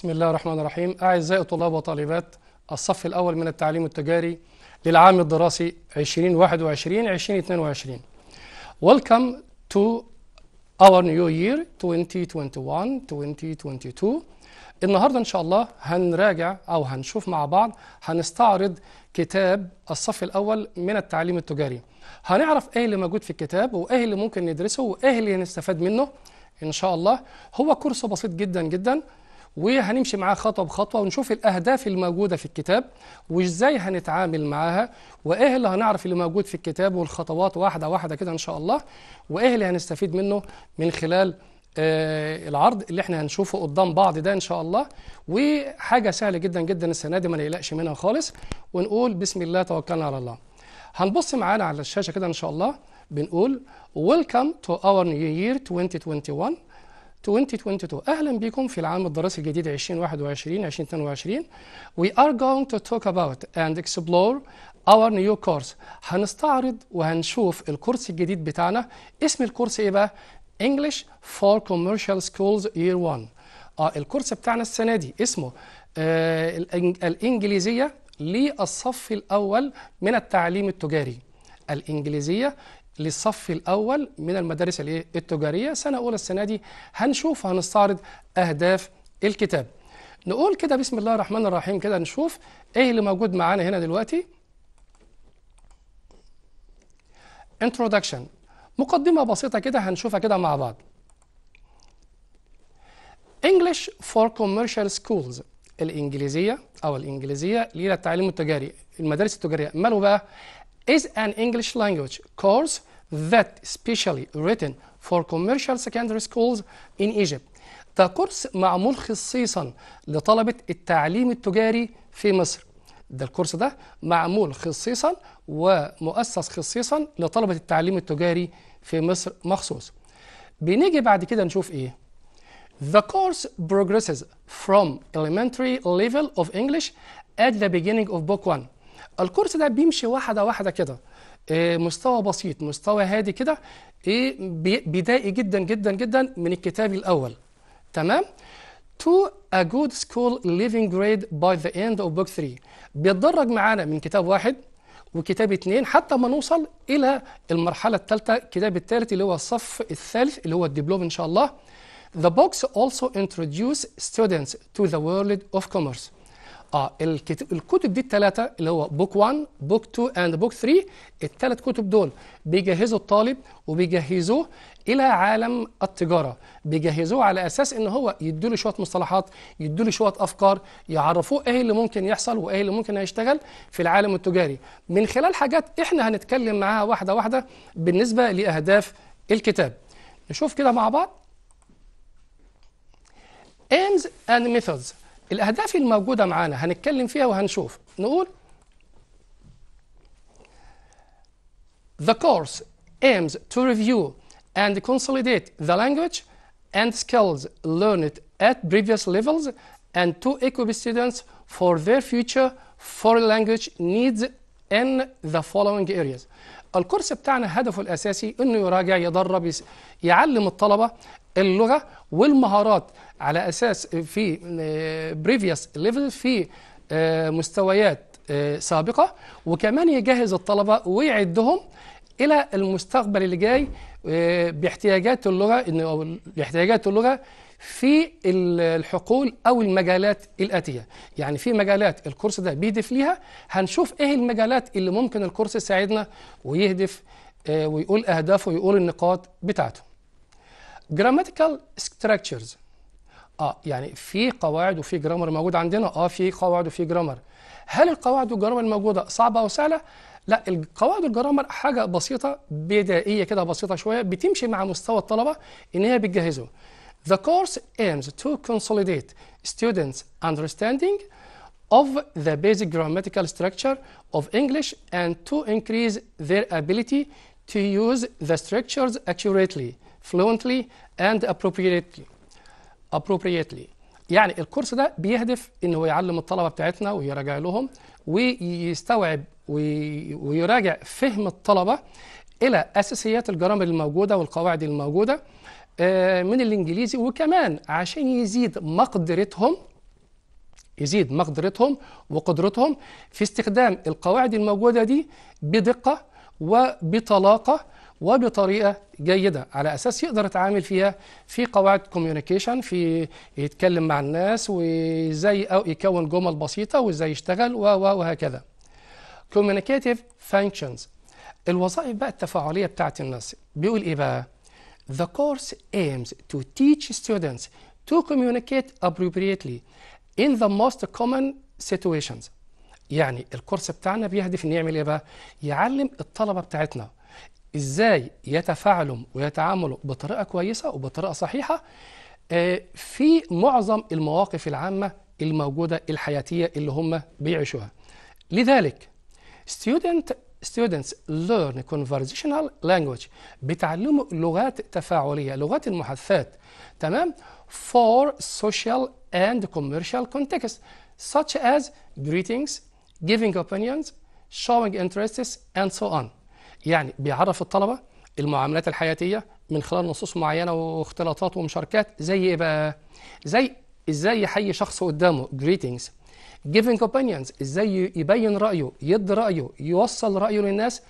بسم الله الرحمن الرحيم أعزائي طلاب وطالبات الصف الأول من التعليم التجاري للعام الدراسي 2021-2022 Welcome to our new year 2021-2022 النهاردة إن شاء الله هنراجع أو هنشوف مع بعض هنستعرض كتاب الصف الأول من التعليم التجاري هنعرف إيه اللي موجود في الكتاب وإيه اللي ممكن ندرسه وإيه اللي هنستفاد منه إن شاء الله هو كورس بسيط جدا جدا وهنمشي معاه خطوه بخطوه ونشوف الاهداف الموجوده في الكتاب وازاي هنتعامل معاها وايه اللي هنعرف اللي موجود في الكتاب والخطوات واحده واحده كده ان شاء الله وايه اللي هنستفيد منه من خلال آه العرض اللي احنا هنشوفه قدام بعض ده ان شاء الله وحاجه سهله جدا جدا السنه دي ما نقلقش منها خالص ونقول بسم الله توكلنا على الله هنبص معانا على الشاشه كده ان شاء الله بنقول ويلكم تو اور نيو يير 2021 2022 اهلا بكم في العام الدراسي الجديد 2021 2022 we are going to talk about and explore our new course هنستعرض وهنشوف الكورس الجديد بتاعنا اسم الكورس ايه بقى English for Commercial Schools Year 1 اه الكورس بتاعنا السنه دي اسمه آه الانجليزيه للصف الاول من التعليم التجاري الانجليزيه للصف الأول من المدارس التجارية سنة أولى السنة دي هنشوف هنستعرض أهداف الكتاب نقول كده بسم الله الرحمن الرحيم كده نشوف إيه اللي موجود معانا هنا دلوقتي introduction مقدمة بسيطة كده هنشوفها كده مع بعض English for commercial schools الإنجليزية أو الإنجليزية للتعليم التجاري المدارس التجارية ماله بقى is an English language course that specially written for commercial secondary schools in Egypt. ده كورس معمول خصيصا لطلبة التعليم التجاري في مصر. ده الكورس ده معمول خصيصا ومؤسس خصيصا لطلبة التعليم التجاري في مصر مخصوص. بنيجي بعد كده نشوف ايه؟ The course progresses from elementary level of English at the beginning of book one. الكورس ده بيمشي واحده واحده كده آه، مستوى بسيط مستوى هادي كده ايه بدائي جدا جدا جدا من الكتاب الاول تمام to a good school living grade by the end of book 3 بيتدرج معانا من كتاب واحد وكتاب اتنين حتى ما نوصل الى المرحله الثالثه الكتاب الثالث اللي هو الصف الثالث اللي هو الدبلوم ان شاء الله The books also introduce students to the world of commerce اه الكتب دي الثلاثه اللي هو بوك 1 بوك 2 اند بوك 3 الثلاث كتب دول بيجهزوا الطالب وبيجهزوه الى عالم التجاره بيجهزوه على اساس ان هو يدوا له شويه مصطلحات يدوا له شويه افكار يعرفوه ايه اللي ممكن يحصل وايه اللي ممكن هيشتغل في العالم التجاري من خلال حاجات احنا هنتكلم معاها واحده واحده بالنسبه لاهداف الكتاب نشوف كده مع بعض aims and methods الأهداف الموجودة معانا هنتكلم فيها وهنشوف نقول The course aims to review and consolidate the language and skills learned at previous levels and to equip students for their future foreign language needs in the following areas. الكورس بتاعنا هدفه الأساسي أنه يراجع يدرب يعلم الطلبة اللغه والمهارات على اساس في بريفيوس آه، ليفل في آه، مستويات آه، سابقه وكمان يجهز الطلبه ويعدهم الى المستقبل اللي جاي باحتياجات اللغه ان باحتياجات اللغه في الحقول او المجالات الاتيه يعني في مجالات الكورس ده بيهدف ليها هنشوف ايه المجالات اللي ممكن الكورس يساعدنا ويهدف ويقول اهدافه ويقول النقاط بتاعته grammatical structures اه يعني في قواعد وفي جرامر موجود عندنا اه في قواعد وفي جرامر هل القواعد والجرامر الموجوده صعبه او سهله لا القواعد والجرامر حاجه بسيطه بدائيه كده بسيطه شويه بتمشي مع مستوى الطلبه ان هي بتجهزه The course aims to consolidate students' understanding of the basic grammatical structure of English and to increase their ability to use the structures accurately. fluently and appropriately appropriately يعني الكورس ده بيهدف ان هو يعلم الطلبه بتاعتنا ويراجع لهم ويستوعب ويراجع فهم الطلبه الى اساسيات الجرامر الموجوده والقواعد الموجوده آه، من الانجليزي وكمان عشان يزيد مقدرتهم يزيد مقدرتهم وقدرتهم في استخدام القواعد الموجوده دي بدقه وبطلاقه وبطريقة جيدة على أساس يقدر يتعامل فيها في قواعد كوميونيكيشن في يتكلم مع الناس وإزاي أو يكون جمل بسيطة وإزاي يشتغل وهكذا communicative فانكشنز الوظائف بقى التفاعلية بتاعت الناس بيقول إيه بقى The course aims to teach students to communicate appropriately in the most common situations يعني الكورس بتاعنا بيهدف ان يعمل إيه بقى يعلم الطلبة بتاعتنا ازاي يتفاعلوا ويتعاملوا بطريقه كويسه وبطريقه صحيحه آه، في معظم المواقف العامه الموجوده الحياتيه اللي هم بيعيشوها لذلك student students learn conversational language بتعلموا لغات تفاعليه لغات المحادثات تمام for social and commercial contexts such as greetings giving opinions showing interests and so on يعني بيعرف الطلبه المعاملات الحياتيه من خلال نصوص معينه واختلاطات ومشاركات زي ايه بقى زي ازاي يحيي شخص قدامه جريتنجز giving opinions ازاي يبين رايه يدي رايه يوصل رايه للناس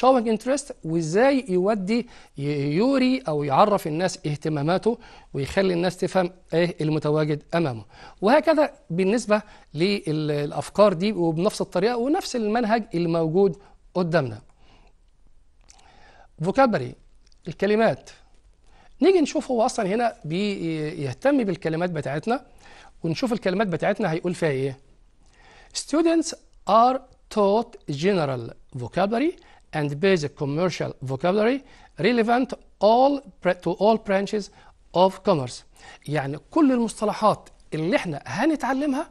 showing interest وازاي يودي يوري او يعرف الناس اهتماماته ويخلي الناس تفهم ايه المتواجد امامه وهكذا بالنسبه للافكار دي وبنفس الطريقه ونفس المنهج الموجود قدامنا فوكابري الكلمات نيجي نشوف هو اصلا هنا بيهتم بالكلمات بتاعتنا ونشوف الكلمات بتاعتنا هيقول فيها ايه students are taught general vocabulary and basic commercial vocabulary relevant all to all branches of commerce يعني كل المصطلحات اللي احنا هنتعلمها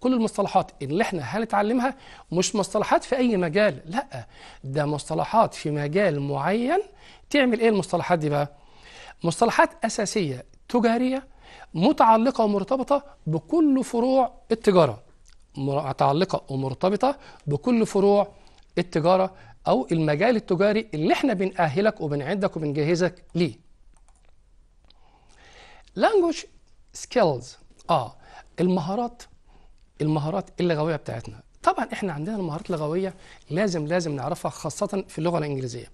كل المصطلحات اللي احنا هنتعلمها مش مصطلحات في اي مجال لا ده مصطلحات في مجال معين تعمل ايه المصطلحات دي بقى مصطلحات اساسيه تجاريه متعلقه ومرتبطه بكل فروع التجاره متعلقه ومرتبطه بكل فروع التجاره او المجال التجاري اللي احنا بنأهلك وبنعدك وبنجهزك ليه language skills اه المهارات المهارات اللغويه بتاعتنا طبعا احنا عندنا المهارات اللغويه لازم لازم نعرفها خاصه في اللغه الانجليزيه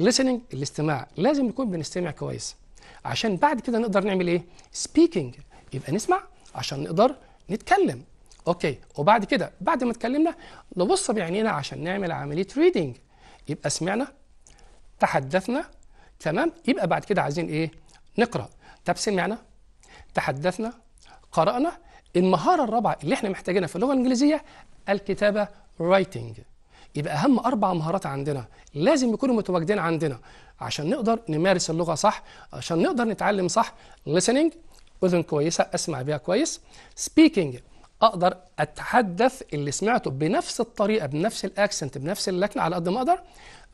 listening الاستماع لازم نكون بنستمع كويس عشان بعد كده نقدر نعمل ايه speaking يبقى نسمع عشان نقدر نتكلم اوكي وبعد كده بعد ما اتكلمنا نبص بعينينا عشان نعمل عمليه ريدنج يبقى سمعنا تحدثنا تمام يبقى بعد كده عايزين ايه نقرا طب سمعنا تحدثنا قرانا المهارة الرابعة اللي احنا محتاجينها في اللغة الإنجليزية الكتابة رايتنج يبقى أهم أربع مهارات عندنا لازم يكونوا متواجدين عندنا عشان نقدر نمارس اللغة صح عشان نقدر نتعلم صح listening أذن كويسة أسمع بيها كويس speaking أقدر أتحدث اللي سمعته بنفس الطريقة بنفس الأكسنت بنفس اللكنة على قد ما أقدر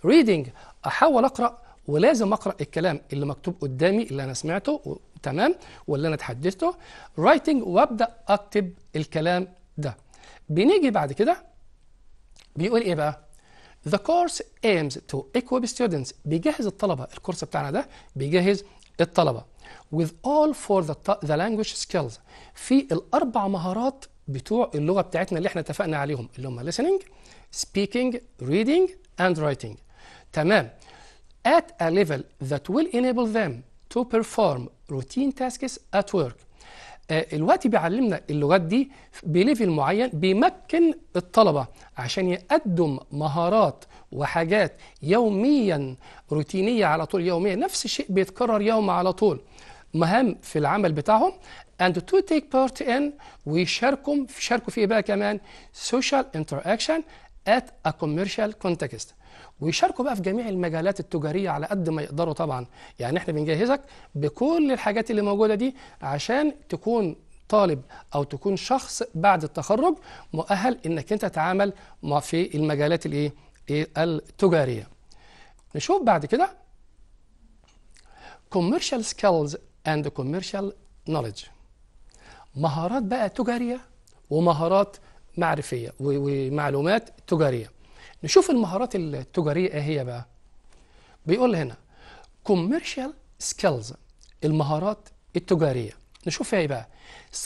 reading أحاول أقرأ ولازم اقرا الكلام اللي مكتوب قدامي اللي انا سمعته تمام واللي انا اتحدثته رايتنج وابدا اكتب الكلام ده بنيجي بعد كده بيقول ايه بقى The course aims to equip students بيجهز الطلبة الكورس بتاعنا ده بيجهز الطلبة with all for the, the language skills في الأربع مهارات بتوع اللغة بتاعتنا اللي احنا اتفقنا عليهم اللي هم listening speaking reading and writing تمام at a level that will enable them to perform routine tasks at work آه، الوقت بيعلمنا اللغات دي بليفل معين بيمكن الطلبة عشان يقدم مهارات وحاجات يوميا روتينية على طول يوميا نفس الشيء بيتكرر يوم على طول مهام في العمل بتاعهم and to take part in ويشاركوا في شاركوا فيه بقى كمان social interaction at a commercial context ويشاركوا بقى في جميع المجالات التجاريه على قد ما يقدروا طبعا يعني احنا بنجهزك بكل الحاجات اللي موجوده دي عشان تكون طالب او تكون شخص بعد التخرج مؤهل انك انت تتعامل في المجالات الايه إيه؟ التجاريه نشوف بعد كده commercial skills and commercial knowledge مهارات بقى تجاريه ومهارات معرفيه ومعلومات تجاريه نشوف المهارات التجارية ايه هي بقى بيقول هنا commercial skills المهارات التجارية نشوف ايه بقى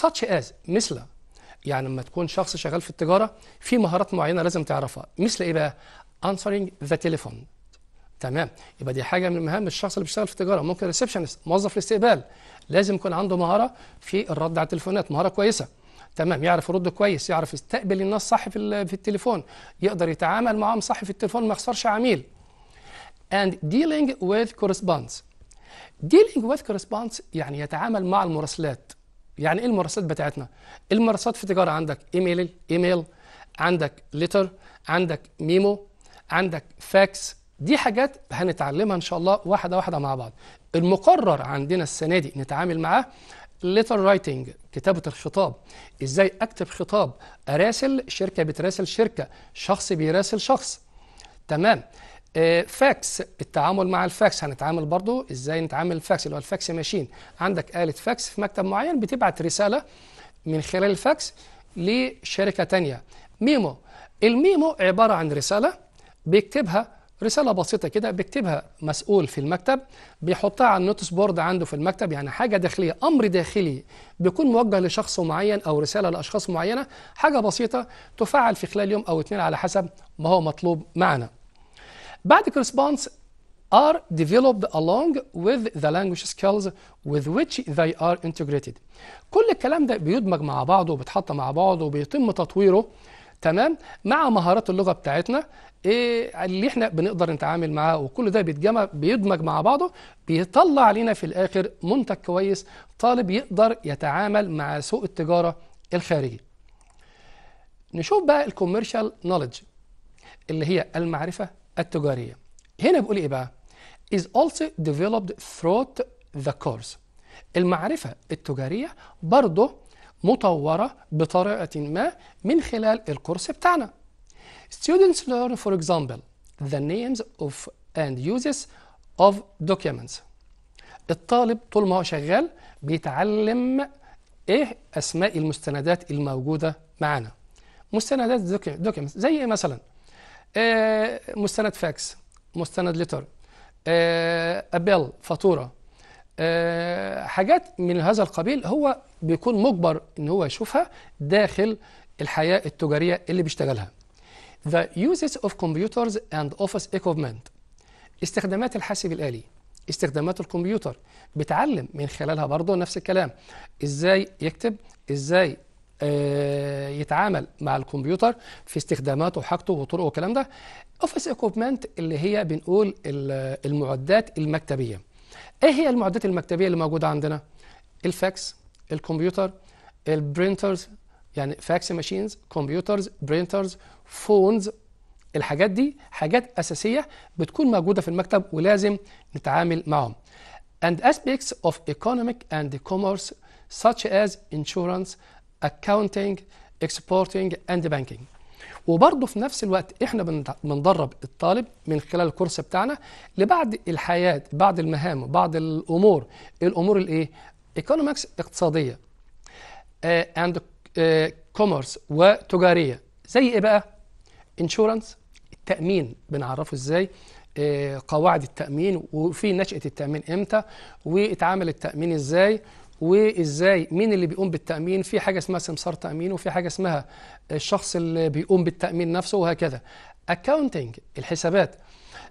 such as مثل يعني لما تكون شخص شغال في التجارة في مهارات معينة لازم تعرفها مثل ايه بقى answering the telephone تمام يبقى دي حاجه من مهام الشخص اللي بيشتغل في التجاره ممكن ريسبشنست موظف الاستقبال لازم يكون عنده مهاره في الرد على التليفونات مهاره كويسه تمام يعرف يرد كويس يعرف يستقبل الناس صح في, في التليفون يقدر يتعامل معاهم صح في التليفون ما يخسرش عميل and dealing with correspondence dealing with correspondence يعني يتعامل مع المراسلات يعني ايه المراسلات بتاعتنا المراسلات في تجاره عندك ايميل ايميل عندك ليتر عندك ميمو عندك فاكس دي حاجات هنتعلمها ان شاء الله واحده واحده مع بعض المقرر عندنا السنه دي نتعامل معاه letter writing كتابة الخطاب ازاي اكتب خطاب اراسل شركة بتراسل شركة شخص بيراسل شخص تمام آه فاكس التعامل مع الفاكس هنتعامل برضو ازاي نتعامل الفاكس اللي هو الفاكس ماشين عندك آلة فاكس في مكتب معين بتبعت رسالة من خلال الفاكس لشركة تانية ميمو الميمو عبارة عن رسالة بيكتبها رسالة بسيطة كده بيكتبها مسؤول في المكتب بيحطها على النوتس بورد عنده في المكتب يعني حاجة داخلية أمر داخلي بيكون موجه لشخص معين أو رسالة لأشخاص معينة حاجة بسيطة تفعل في خلال يوم أو اتنين على حسب ما هو مطلوب معنا بعد correspondence are developed along with the language skills with which they are integrated كل الكلام ده بيدمج مع بعضه وبيتحط مع بعضه وبيتم تطويره تمام مع مهارات اللغه بتاعتنا ايه اللي احنا بنقدر نتعامل معاه وكل ده بيتجمع بيدمج مع بعضه بيطلع لنا في الاخر منتج كويس طالب يقدر يتعامل مع سوق التجاره الخارجي نشوف بقى الكوميرشال نوليدج اللي هي المعرفه التجاريه هنا بيقول ايه بقى is also developed throughout the course المعرفه التجاريه برضه مطوره بطريقه ما من خلال الكورس بتاعنا Students learn, for example, the names of and uses of documents. الطالب طول ما هو شغال بيتعلم ايه اسماء المستندات الموجوده معانا. مستندات دوكيمنتس زي ايه مثلا؟ آه مستند فاكس، مستند لتر، آه ابل، فاتوره، آه حاجات من هذا القبيل هو بيكون مجبر ان هو يشوفها داخل الحياه التجاريه اللي بيشتغلها. The uses of computers and office equipment استخدامات الحاسب الآلي استخدامات الكمبيوتر بتعلم من خلالها برضه نفس الكلام ازاي يكتب ازاي آه، يتعامل مع الكمبيوتر في استخداماته وحاجته وطرقه والكلام ده اوفيس ايكوبمنت اللي هي بنقول المعدات المكتبيه ايه هي المعدات المكتبيه اللي موجوده عندنا الفاكس الكمبيوتر البرينترز يعني فاكس ماشينز كمبيوترز برينترز فونز الحاجات دي حاجات أساسية بتكون موجودة في المكتب ولازم نتعامل معهم and aspects of economic and commerce such as insurance, accounting, exporting and banking. وبرضه في نفس الوقت احنا بندرب الطالب من خلال الكورس بتاعنا لبعض الحياة بعض المهام بعض الامور الامور الايه؟ ايكونومكس اقتصاديه uh, and كوميرس آه، وتجاريه زي ايه بقى انشورنس التامين بنعرفه ازاي آه، قواعد التامين وفي نشاه التامين امتى واتعامل التامين ازاي وازاي مين اللي بيقوم بالتامين في حاجه اسمها سمسار تامين وفي حاجه اسمها الشخص اللي بيقوم بالتامين نفسه وهكذا اكاونتنج الحسابات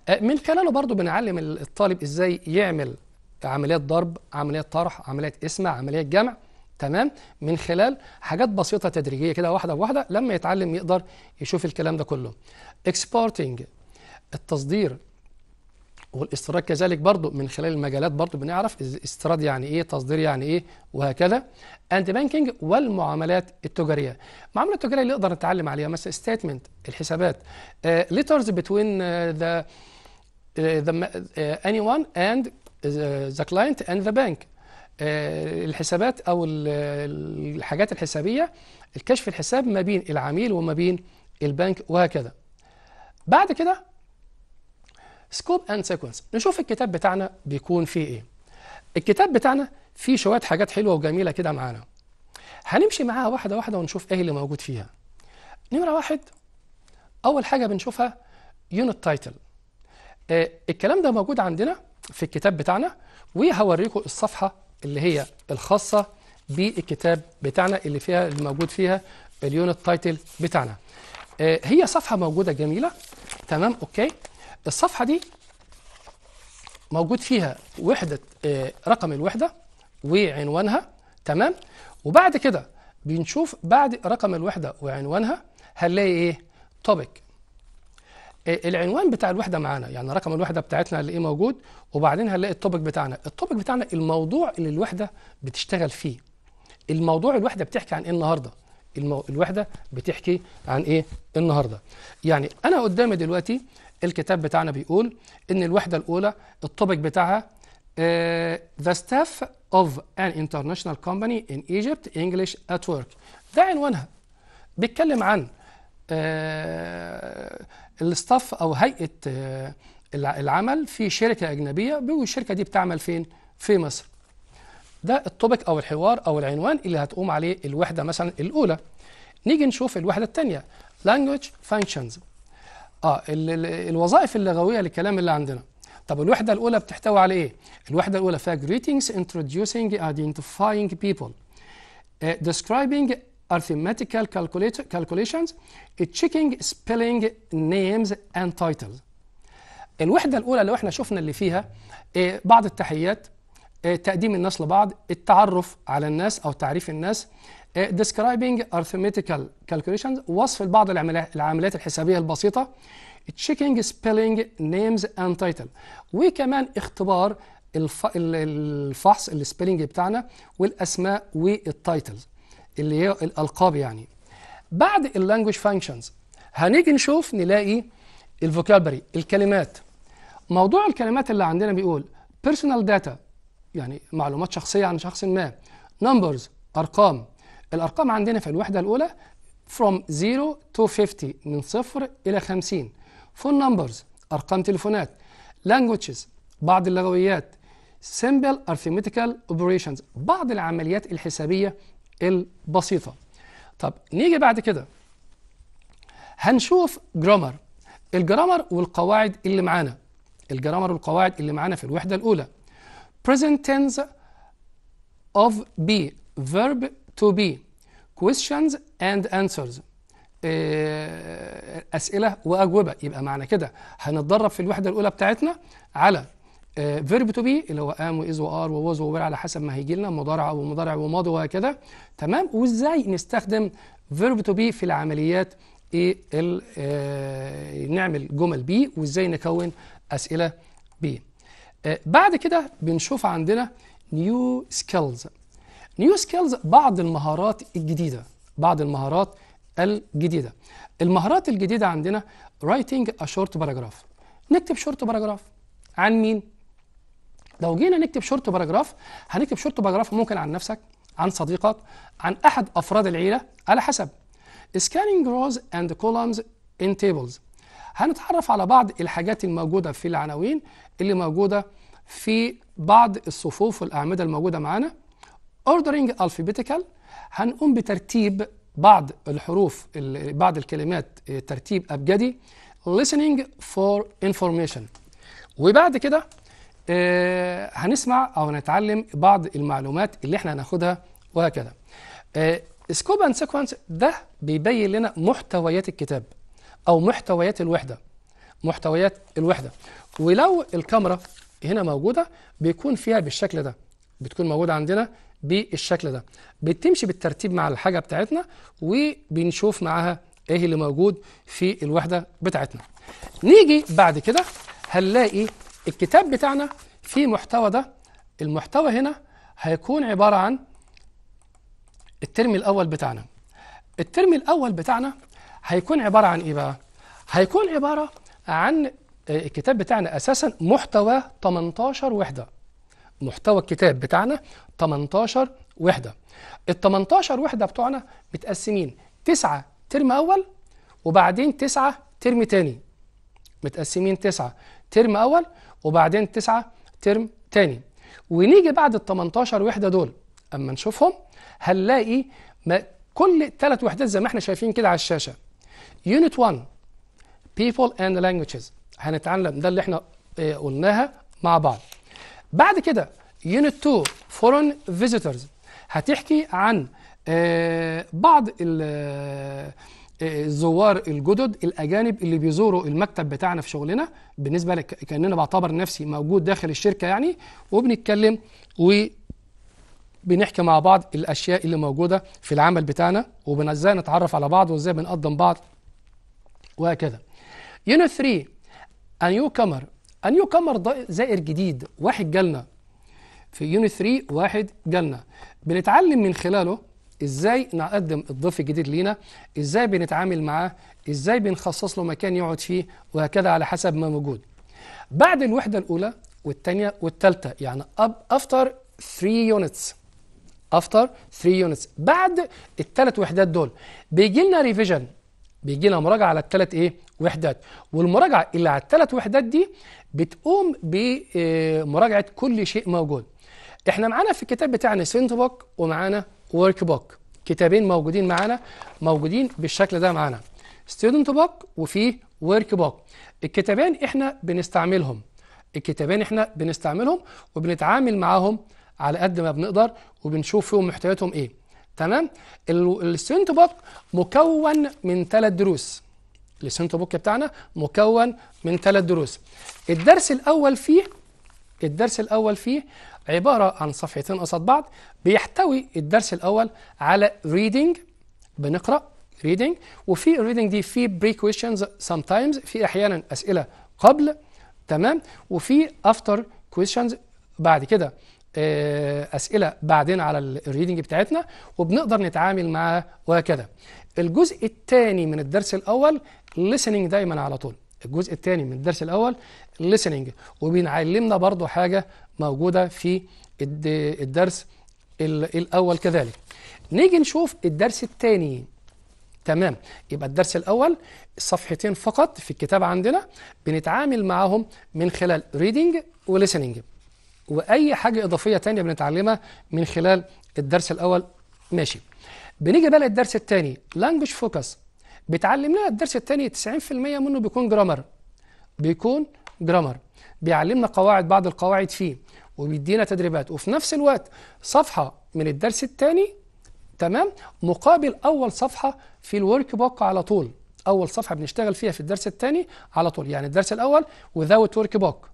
آه، من خلاله برضو بنعلم الطالب ازاي يعمل عمليات ضرب عمليات طرح عمليات اسمة عمليات جمع تمام من خلال حاجات بسيطه تدريجيه كده واحده بواحده لما يتعلم يقدر يشوف الكلام ده كله اكسبورتنج التصدير والاستيراد كذلك برضو من خلال المجالات برضو بنعرف استيراد يعني ايه تصدير يعني ايه وهكذا اند بانكينج والمعاملات التجاريه المعاملات التجاريه اللي نقدر نتعلم عليها مثلا ستيتمنت الحسابات ليترز بتوين ذا اني وان اند ذا كلاينت اند ذا بانك آه، الحسابات او الحاجات الحسابيه الكشف الحساب ما بين العميل وما بين البنك وهكذا بعد كده سكوب اند سيكونس نشوف الكتاب بتاعنا بيكون فيه ايه الكتاب بتاعنا فيه شويه حاجات حلوه وجميله كده معانا هنمشي معاها واحده واحده ونشوف ايه اللي موجود فيها نمره واحد اول حاجه بنشوفها يونت تايتل آه، الكلام ده موجود عندنا في الكتاب بتاعنا وهوريكم الصفحه اللي هي الخاصة بالكتاب بتاعنا اللي فيها اللي موجود فيها اليونت تايتل بتاعنا آه، هي صفحة موجودة جميلة تمام أوكي الصفحة دي موجود فيها وحدة آه، رقم الوحدة وعنوانها تمام وبعد كده بنشوف بعد رقم الوحدة وعنوانها هنلاقي ايه توبيك إيه، العنوان بتاع الوحده معانا يعني رقم الوحده بتاعتنا اللي ايه موجود وبعدين هنلاقي التوبيك بتاعنا التوبيك بتاعنا الموضوع اللي الوحده بتشتغل فيه الموضوع الوحده بتحكي عن ايه النهارده المو... الوحده بتحكي عن ايه النهارده يعني انا قدامي دلوقتي الكتاب بتاعنا بيقول ان الوحده الاولى التوبيك بتاعها ذا ستاف اوف ان انترناشونال كومباني ان ايجيبت انجلش ات ورك ده عنوانها بيتكلم عن آه، الستاف او هيئه آه، العمل في شركه اجنبيه والشركه دي بتعمل فين في مصر ده التوبيك او الحوار او العنوان اللي هتقوم عليه الوحده مثلا الاولى نيجي نشوف الوحده الثانيه لانجوج فانكشنز. اه الـ الـ الوظائف اللغويه للكلام اللي عندنا طب الوحده الاولى بتحتوي على ايه الوحده الاولى فيها greetings introducing identifying people uh, describing arithmetical calculations checking spelling names and titles الوحدة الأولى اللي احنا شفنا اللي فيها آه، بعض التحيات آه، تقديم الناس لبعض التعرف على الناس أو تعريف الناس آه، describing arithmetical calculations وصف بعض العمليات الحسابية البسيطة checking spelling names and title وكمان اختبار الفحص السبيلنج بتاعنا والأسماء والتايتلز اللي هي الالقاب يعني بعد اللانجوج فانكشنز هنيجي نشوف نلاقي الفوكابري الكلمات موضوع الكلمات اللي عندنا بيقول بيرسونال داتا يعني معلومات شخصيه عن شخص ما نمبرز ارقام الارقام عندنا في الوحده الاولى from 0 to 50 من صفر الى 50 فون نمبرز ارقام تليفونات لانجوجز بعض اللغويات simple arithmetical operations بعض العمليات الحسابيه البسيطة طب نيجي بعد كده هنشوف جرامر الجرامر والقواعد اللي معانا الجرامر والقواعد اللي معانا في الوحدة الأولى present tense of be verb to be questions and answers آه، أسئلة وأجوبة يبقى معنى كده هنتدرب في الوحدة الأولى بتاعتنا على فيرب تو بي اللي هو ام واز وار ووز وير على حسب ما هيجي لنا مضارع ومضارع وماضي وهكذا تمام وازاي نستخدم فيرب تو بي في العمليات ايه آه نعمل جمل بي وازاي نكون اسئله بي آه بعد كده بنشوف عندنا نيو سكيلز نيو سكيلز بعض المهارات الجديده بعض المهارات الجديده المهارات الجديده عندنا رايتنج ا شورت باراجراف نكتب شورت باراجراف عن مين لو جينا نكتب شورت باراجراف هنكتب شورت باراجراف ممكن عن نفسك عن صديقك عن احد افراد العيله على حسب scanning روز اند columns ان تيبلز هنتعرف على بعض الحاجات الموجوده في العناوين اللي موجوده في بعض الصفوف والاعمده الموجوده معانا اوردرنج الفابيتيكال هنقوم بترتيب بعض الحروف بعض الكلمات آه، ترتيب ابجدي listening for information وبعد كده آه، هنسمع او نتعلم بعض المعلومات اللي احنا هناخدها وهكذا سكوب اند سيكونس ده بيبين لنا محتويات الكتاب او محتويات الوحده محتويات الوحده ولو الكاميرا هنا موجوده بيكون فيها بالشكل ده بتكون موجوده عندنا بالشكل ده بتمشي بالترتيب مع الحاجه بتاعتنا وبنشوف معاها ايه اللي موجود في الوحده بتاعتنا نيجي بعد كده هنلاقي الكتاب بتاعنا في محتوى ده المحتوى هنا هيكون عبارة عن الترم الأول بتاعنا الترم الأول بتاعنا هيكون عبارة عن إيه بقى؟ هيكون عبارة عن آه، الكتاب بتاعنا أساسا محتوى 18 وحدة محتوى الكتاب بتاعنا 18 وحدة ال 18 وحدة بتوعنا متقسمين تسعة ترم أول وبعدين تسعة ترم تاني متقسمين تسعة ترم أول وبعدين تسعة ترم تاني ونيجي بعد ال 18 وحده دول اما نشوفهم هنلاقي كل ثلاث وحدات زي ما احنا شايفين كده على الشاشه يونت 1 people and languages هنتعلم ده اللي احنا آه، قلناها مع بعض بعد كده يونت 2 foreign visitors هتحكي عن آه، بعض الزوار الجدد الاجانب اللي بيزوروا المكتب بتاعنا في شغلنا بالنسبه لك كاننا بعتبر نفسي موجود داخل الشركه يعني وبنتكلم وبنحكي مع بعض الاشياء اللي موجوده في العمل بتاعنا وازاي نتعرف على بعض وازاي بنقدم بعض وهكذا يونو 3 انيو كامر انيو كامر زائر جديد واحد جالنا في يونو 3 واحد جالنا بنتعلم من خلاله ازاي نقدم الضيف الجديد لينا ازاي بنتعامل معاه ازاي بنخصص له مكان يقعد فيه وهكذا على حسب ما موجود بعد الوحده الاولى والثانيه والثالثه يعني أب افتر 3 يونتس افتر 3 يونتس بعد الثلاث وحدات دول بيجي لنا ريفيجن بيجي لنا مراجعه على الثلاث ايه وحدات والمراجعه اللي على الثلاث وحدات دي بتقوم بمراجعه آه، كل شيء موجود احنا معانا في الكتاب بتاعنا سنت بوك ومعانا وورك بوك كتابين موجودين معانا موجودين بالشكل ده معانا ستودنت بوك وفي ورك بوك الكتابين احنا بنستعملهم الكتابين احنا بنستعملهم وبنتعامل معاهم على قد ما بنقدر وبنشوف فيهم محتوياتهم ايه تمام الستودنت بوك مكون من ثلاث دروس الستودنت بوك بتاعنا مكون من ثلاث دروس الدرس الاول فيه الدرس الاول فيه عبارة عن صفحتين قصاد بعض بيحتوي الدرس الأول على reading بنقرأ reading وفي reading دي في بري questions sometimes في أحيانا أسئلة قبل تمام وفي after questions بعد كده آه، أسئلة بعدين على الريدنج بتاعتنا وبنقدر نتعامل معاه وهكذا الجزء الثاني من الدرس الأول listening دايما على طول الجزء الثاني من الدرس الاول listening وبيعلمنا برضو حاجه موجوده في الدرس الاول كذلك نيجي نشوف الدرس الثاني تمام يبقى الدرس الاول صفحتين فقط في الكتاب عندنا بنتعامل معاهم من خلال reading وليسننج واي حاجه اضافيه تانية بنتعلمها من خلال الدرس الاول ماشي بنيجي بقى للدرس الثاني language focus لنا الدرس الثاني 90% منه بيكون جرامر بيكون جرامر بيعلمنا قواعد بعض القواعد فيه وبيدينا تدريبات وفي نفس الوقت صفحة من الدرس الثاني تمام مقابل أول صفحة في الورك بوك على طول أول صفحة بنشتغل فيها في الدرس الثاني على طول يعني الدرس الأول وذاوت ورك بوك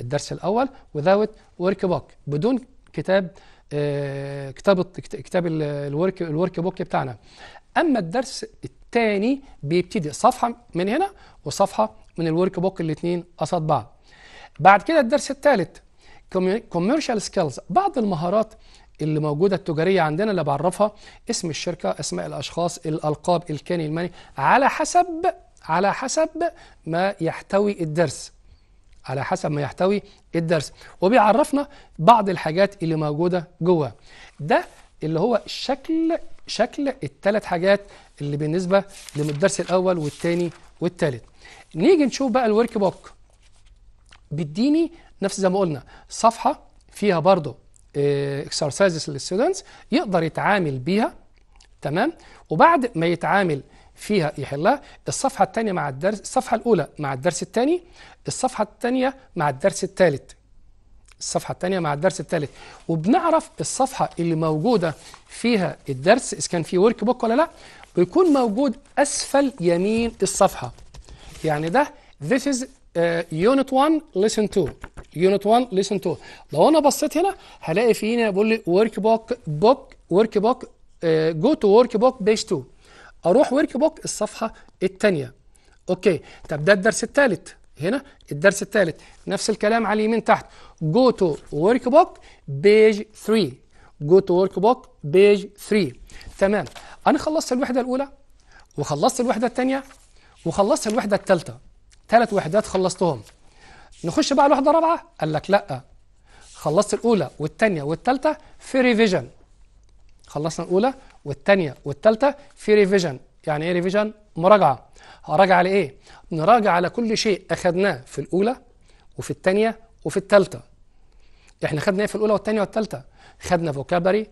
الدرس الأول وذاوت ورك بوك بدون كتاب آه كتاب كتاب الورك الورك بوك بتاعنا اما الدرس تاني بيبتدي صفحه من هنا وصفحه من الورك بوك الاثنين قصاد بعض بعد كده الدرس الثالث كوميرشال سكيلز بعض المهارات اللي موجوده التجاريه عندنا اللي بعرفها اسم الشركه اسماء الاشخاص الالقاب الكاني الماني على حسب على حسب ما يحتوي الدرس على حسب ما يحتوي الدرس وبيعرفنا بعض الحاجات اللي موجوده جوه ده اللي هو شكل شكل الثلاث حاجات اللي بالنسبه للدرس الاول والثاني والثالث نيجي نشوف بقى الورك بوك بيديني نفس زي ما قلنا صفحه فيها برضو اكسرسايزز آه، للستودنتس يقدر يتعامل بيها تمام وبعد ما يتعامل فيها يحلها الصفحه الثانيه مع الدرس الصفحه الاولى مع الدرس الثاني الصفحه الثانيه مع الدرس الثالث الصفحه الثانيه مع الدرس الثالث وبنعرف الصفحه اللي موجوده فيها الدرس اذا كان في ورك بوك ولا لا بيكون موجود اسفل يمين الصفحه يعني ده this is يونت 1 ليسن 2 يونت 1 ليسن 2 لو انا بصيت هنا هلاقي في هنا بيقول لي ورك بوك بوك ورك بوك جو تو ورك بوك بيج 2 اروح ورك بوك الصفحه الثانيه اوكي طب ده الدرس الثالث هنا الدرس الثالث نفس الكلام على اليمين تحت جو تو ورك بوك بيج 3 جو تو ورك بوك بيج 3 تمام انا خلصت الوحده الاولى وخلصت الوحده الثانيه وخلصت الوحده الثالثه ثلاث وحدات خلصتهم نخش بقى الوحده الرابعه قال لك لا خلصت الاولى والثانيه والثالثه في ريفيجن خلصنا الاولى والثانيه والثالثه في ريفيجن يعني ايه ريفيجن مراجعه هراجع على ايه نراجع على كل شيء اخذناه في الاولى وفي الثانيه وفي الثالثه احنا خدنا ايه في الاولى والثانيه والثالثه خدنا فوكابري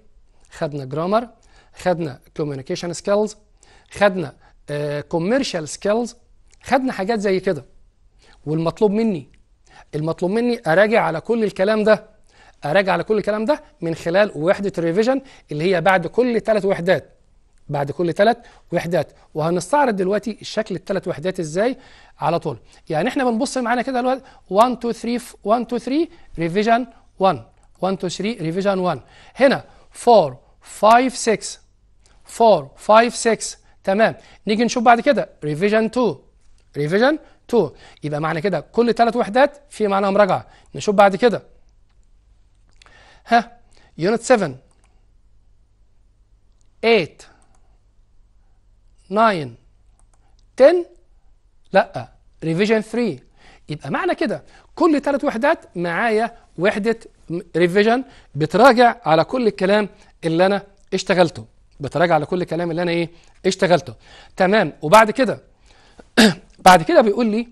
خدنا جرامر خدنا كوميونيكيشن سكيلز خدنا كوميرشال آه، سكيلز خدنا حاجات زي كده والمطلوب مني المطلوب مني اراجع على كل الكلام ده اراجع على كل الكلام ده من خلال وحده الريفيجن اللي هي بعد كل ثلاث وحدات بعد كل ثلاث وحدات وهنستعرض دلوقتي الشكل الثلاث وحدات ازاي على طول يعني احنا بنبص معانا كده دلوقتي 1 2 3 1 2 3 ريفيجن 1 1 2 3 ريفيجن 1 هنا 4 5 6 4 5 6 تمام نيجي نشوف بعد كده ريفيجن 2 ريفيجن 2 يبقى معنى كده كل ثلاث وحدات في معناها مراجعه نشوف بعد كده ها يونت 7 8 9 10 لا ريفيجن 3 يبقى معنى كده كل ثلاث وحدات معايا وحده ريفيجن بتراجع على كل الكلام اللي انا اشتغلته بتراجع على كل الكلام اللي انا ايه اشتغلته تمام وبعد كده بعد كده بيقول لي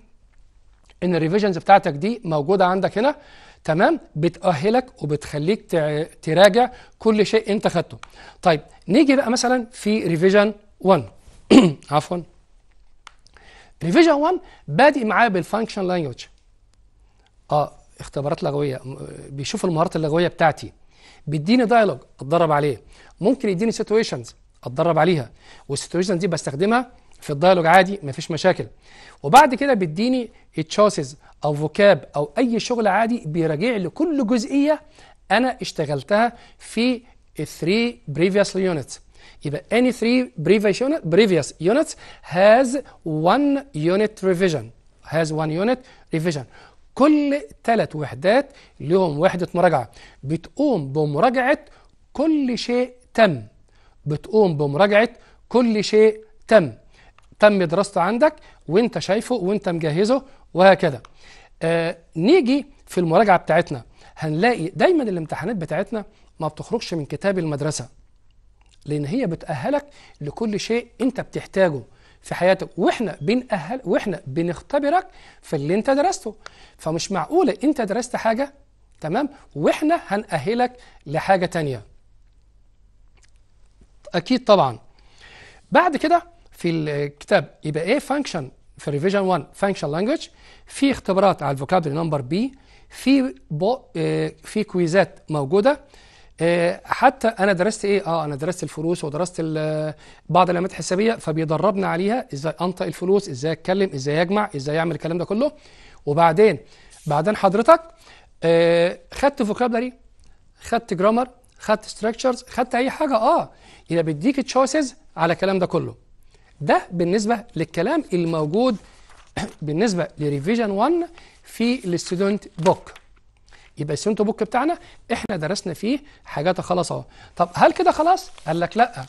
ان الريفيجنز بتاعتك دي موجوده عندك هنا تمام بتأهلك وبتخليك تراجع كل شيء انت خدته طيب نيجي بقى مثلا في ريفيجن 1 عفوا ريفيجن 1 بادئ معايا بالفانكشن لانجوج اه اختبارات لغويه بيشوف المهارات اللغويه بتاعتي بيديني دايلوج اتدرب عليه ممكن يديني سيتويشنز اتدرب عليها والسيتويشنز دي بستخدمها في الدايلوج عادي مفيش مشاكل وبعد كده بيديني تشوسز او فوكاب او اي شغل عادي بيراجع لي كل جزئيه انا اشتغلتها في 3 بريفيوس يونتس يبقى any three previous unit previous units has one unit revision has one unit revision كل ثلاث وحدات لهم وحدة مراجعة بتقوم بمراجعة كل شيء تم بتقوم بمراجعة كل شيء تم تم دراسته عندك وانت شايفه وانت مجهزه وهكذا آه نيجي في المراجعة بتاعتنا هنلاقي دايما الامتحانات بتاعتنا ما بتخرجش من كتاب المدرسة لان هي بتاهلك لكل شيء انت بتحتاجه في حياتك واحنا بنأهل واحنا بنختبرك في اللي انت درسته فمش معقوله انت درست حاجه تمام واحنا هنأهلك لحاجه تانية اكيد طبعا بعد كده في الكتاب يبقى ايه فانكشن في ريفيجن 1 فانكشن لانجوج في اختبارات على الفوكابلري نمبر بي في بو آه، في كويزات موجوده آه، حتى انا درست ايه اه انا درست الفلوس ودرست بعض العلامات الحسابيه فبيدربنا عليها ازاي انطق الفلوس ازاي اتكلم ازاي يجمع ازاي يعمل الكلام ده كله وبعدين بعدين حضرتك آه خدت فوكابلري خدت جرامر خدت ستراكشرز خدت اي حاجه اه يبقى بيديك تشويسز على الكلام ده كله ده بالنسبه للكلام الموجود بالنسبه لريفيجن 1 في الستودنت بوك يبقى السنتو بوك بتاعنا احنا درسنا فيه حاجات خلاص اهو طب هل كده خلاص قال لك لا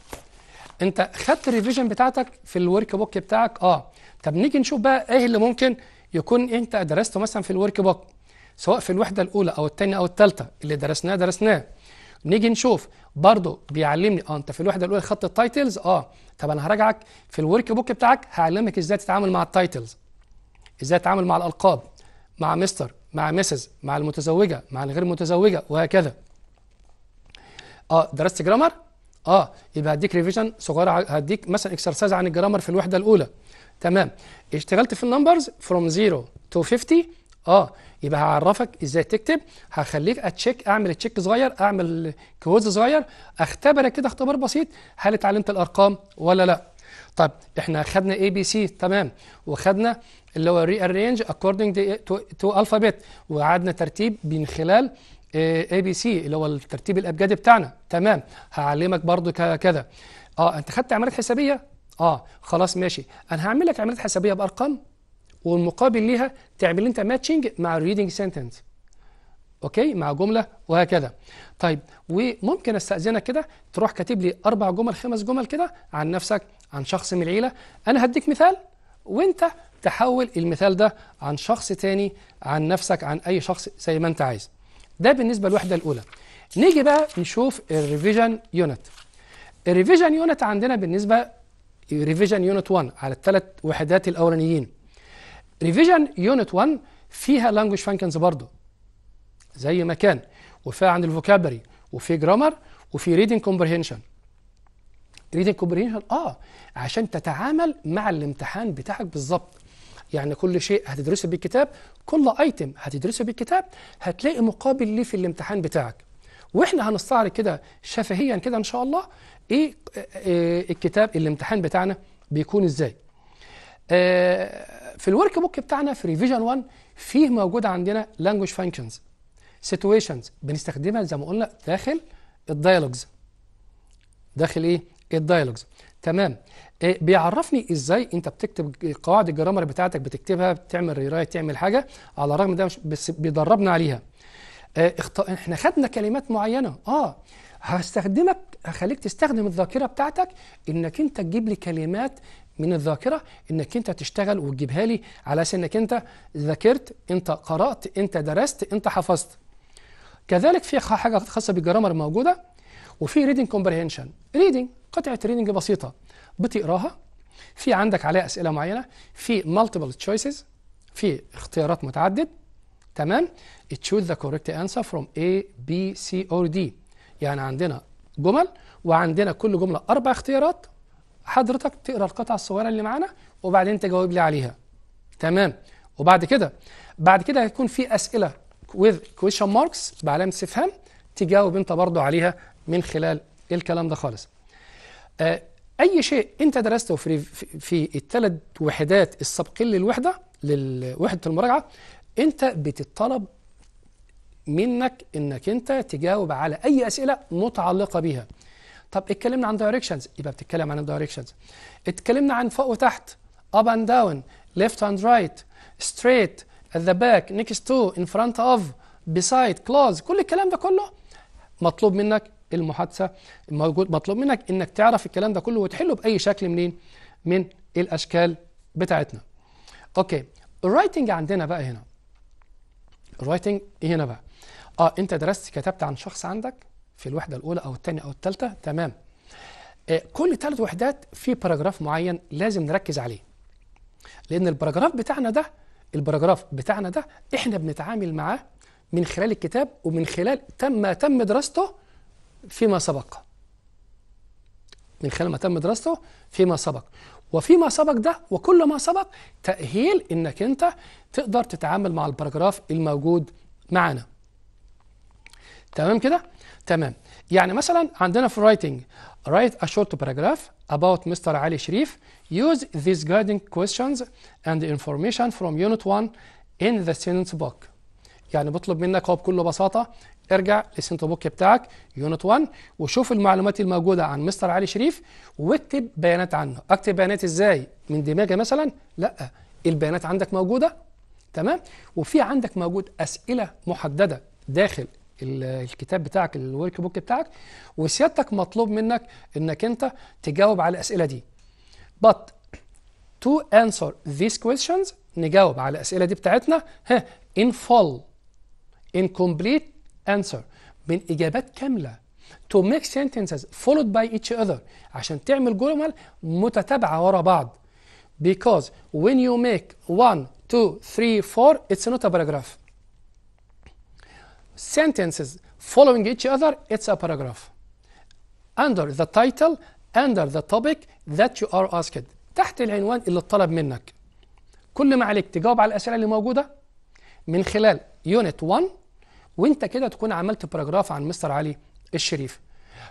انت خدت الريفيجن بتاعتك في الورك بوك بتاعك اه طب نيجي نشوف بقى ايه اللي ممكن يكون انت درسته مثلا في الورك بوك سواء في الوحده الاولى او الثانيه او الثالثه اللي درسناه درسناه نيجي نشوف برضه بيعلمني اه انت في الوحده الاولى خدت التايتلز اه طب انا هراجعك في الورك بوك بتاعك هعلمك ازاي تتعامل مع التايتلز ازاي تتعامل مع الالقاب مع مستر مع مسز مع المتزوجه مع الغير متزوجه وهكذا اه درست جرامر اه يبقى هديك ريفيجن صغيره هديك مثلا اكسرسايز عن الجرامر في الوحده الاولى تمام اشتغلت في النمبرز فروم 0 تو 50 اه يبقى هعرفك ازاي تكتب هخليك اتشيك اعمل تشيك صغير اعمل كوز صغير اختبرك كده اختبار بسيط هل اتعلمت الارقام ولا لا طب احنا خدنا اي بي سي تمام وخدنا اللي هو ري ارينج اكوردنج تو الفابيت وقعدنا ترتيب من خلال اي بي سي اللي هو الترتيب الابجدي بتاعنا تمام هعلمك برضو كذا اه انت خدت عمليات حسابيه اه خلاص ماشي انا هعمل لك عمليات حسابيه بارقام والمقابل ليها تعمل انت ماتشنج مع الريدنج سنتنس اوكي مع جمله وهكذا طيب وممكن استاذنك كده تروح كاتب لي اربع جمل خمس جمل كده عن نفسك عن شخص من العيله انا هديك مثال وانت تحول المثال ده عن شخص تاني عن نفسك عن اي شخص زي ما انت عايز ده بالنسبه للوحده الاولى نيجي بقى نشوف الريفيجن يونت الريفيجن يونت عندنا بالنسبه ريفيجن يونت 1 على الثلاث وحدات الاولانيين ريفيجن يونت 1 فيها لانجوج فانكشنز برضه زي ما كان وفيها عند الفوكابري وفي جرامر وفي ريدنج كومبريهنشن ريدنج كومبريهنشن اه عشان تتعامل مع الامتحان بتاعك بالظبط يعني كل شيء هتدرسه بالكتاب كل ايتم هتدرسه بالكتاب هتلاقي مقابل ليه في الامتحان بتاعك واحنا هنستعرض كده شفهيا كده ان شاء الله ايه, إيه،, إيه، الكتاب الامتحان بتاعنا بيكون ازاي آه، في الورك بوك بتاعنا في ريفيجن 1 فيه موجود عندنا لانجوج فانكشنز سيتويشنز بنستخدمها زي ما قلنا داخل الديالوجز داخل ايه الدايلوجز تمام إيه، بيعرفني ازاي انت بتكتب قواعد الجرامر بتاعتك بتكتبها بتعمل ريرايت تعمل حاجه على الرغم ده مش بس بيدربنا عليها إيه، اخت... احنا خدنا كلمات معينه اه هستخدمك هخليك تستخدم الذاكره بتاعتك انك انت تجيب لي كلمات من الذاكره انك انت تشتغل وتجيبها لي على اساس انك انت ذاكرت انت قرات انت درست انت حفظت كذلك في حاجه خاصه بالجرامر موجوده وفي ريدنج كومبريهنشن ريدنج قطعه تريننج بسيطه بتقراها في عندك عليها اسئله معينه في مالتيبل تشويسز في اختيارات متعدد تمام تشوز ذا كوريكت انسر فروم A B C or D يعني عندنا جمل وعندنا كل جمله اربع اختيارات حضرتك تقرا القطعه الصغيره اللي معانا وبعدين تجاوب لي عليها تمام وبعد كده بعد كده هيكون في اسئله with question marks بعلامه استفهام تجاوب انت برضو عليها من خلال الكلام ده خالص آه، اي شيء انت درسته في في الثلاث وحدات السابقين للوحده لوحده المراجعه انت بتطلب منك انك انت تجاوب على اي اسئله متعلقه بيها طب اتكلمنا عن دايركشنز يبقى بتتكلم عن الدايركشنز اتكلمنا عن فوق وتحت اب اند داون ليفت اند رايت ستريت ات ذا باك نيكست تو ان فرونت اوف بيسايد كلوز كل الكلام ده كله مطلوب منك المحادثه موجود مطلوب منك انك تعرف الكلام ده كله وتحله باي شكل منين من الاشكال بتاعتنا اوكي الرايتنج عندنا بقى هنا الرايتنج هنا بقى اه انت درست كتبت عن شخص عندك في الوحده الاولى او الثانيه او الثالثه تمام آه كل ثلاث وحدات في باراجراف معين لازم نركز عليه لان الباراجراف بتاعنا ده الباراجراف بتاعنا ده احنا بنتعامل معاه من خلال الكتاب ومن خلال تم ما تم دراسته فيما سبق من خلال ما تم دراسته فيما سبق وفيما سبق ده وكل ما سبق تأهيل انك انت تقدر تتعامل مع الباراجراف الموجود معنا تمام كده تمام يعني مثلا عندنا في الرايتنج write a short paragraph about Mr. علي شريف use these guiding questions and information from unit 1 in the sentence book يعني بطلب منك هو بكل بساطة ارجع للسنت بوك بتاعك يونت 1 وشوف المعلومات الموجوده عن مستر علي شريف واكتب بيانات عنه اكتب بيانات ازاي من دماغي مثلا لا البيانات عندك موجوده تمام وفي عندك موجود اسئله محدده داخل الكتاب بتاعك الورك بوك بتاعك وسيادتك مطلوب منك انك انت تجاوب على الاسئله دي but to answer these questions نجاوب على الاسئله دي بتاعتنا ها in full in complete answer بين إجابات كاملة to make sentences followed by each other عشان تعمل جمل متتابعة ورا بعض because when you make 1 2 3 4 it's not a paragraph sentences following each other it's a paragraph under the title under the topic that you are asked تحت العنوان اللي اتطلب منك كل ما عليك تجاوب على الأسئلة اللي موجودة من خلال unit 1 وانت كده تكون عملت باراجراف عن مستر علي الشريف